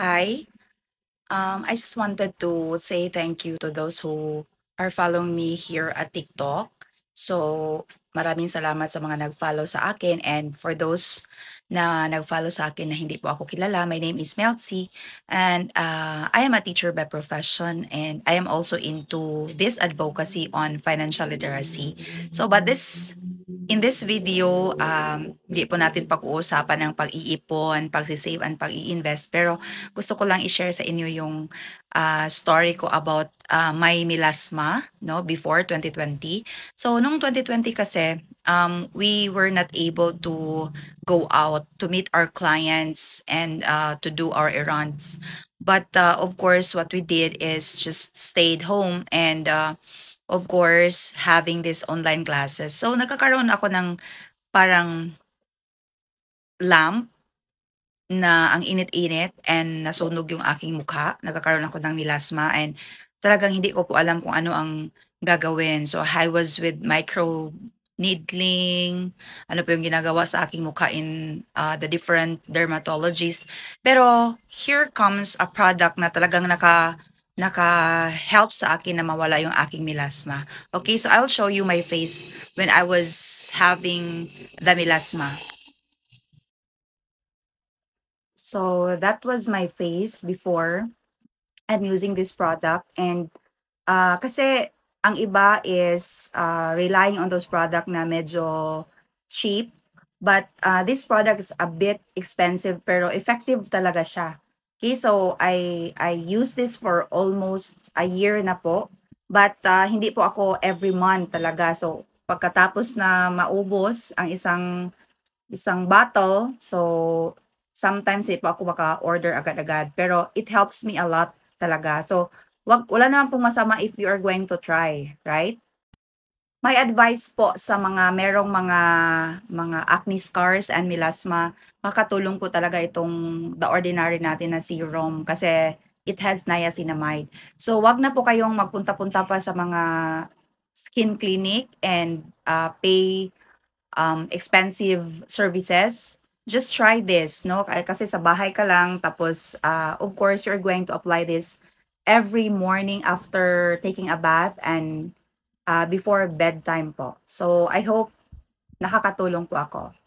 Hi. Um, I just wanted to say thank you to those who are following me here at TikTok. So, maraming salamat sa mga nag-follow sa akin and for those na nag-follow sa akin na hindi po ako kilala, my name is Melcy and uh, I am a teacher by profession and I am also into this advocacy on financial literacy. So, but this In this video, um, hindi po natin pag-uusapan ng pag-iipon, pag-save and pag-i-invest. Pero gusto ko lang i-share sa inyo yung uh, story ko about uh, my milasma no, before 2020. So, nung 2020 kasi, um, we were not able to go out to meet our clients and uh, to do our errands. But uh, of course, what we did is just stayed home and uh, of course, having this online classes. So, nagkakaroon ako ng parang lamp na ang init-init and nasunog yung aking mukha. Nagkakaroon ako ng nilasma and talagang hindi ko po alam kung ano ang gagawin. So, I was with micro needling, ano po yung ginagawa sa aking mukha in uh, the different dermatologists. Pero here comes a product na talagang naka naka-help sa akin na mawala yung aking melasma. Okay, so I'll show you my face when I was having the melasma. So that was my face before I'm using this product and uh, kasi ang iba is uh, relying on those product na medyo cheap but uh, this product is a bit expensive pero effective talaga siya. Okay, so I I use this for almost a year na po. But uh, hindi po ako every month talaga. So pagkatapos na maubos ang isang isang bottle, so sometimes hindi ako maka-order agad-agad. Pero it helps me a lot talaga. So wag, wala naman pong masama if you are going to try, right? my advice po sa mga merong mga mga acne scars and melasma, makatulong po talaga itong the ordinary natin na serum kasi it has niacinamide. So wag na po kayong magpunta-punta pa sa mga skin clinic and uh, pay um, expensive services. Just try this, no? Kasi sa bahay ka lang tapos uh, of course you're going to apply this every morning after taking a bath and uh, before bedtime po. So I hope nakakatulong po ako.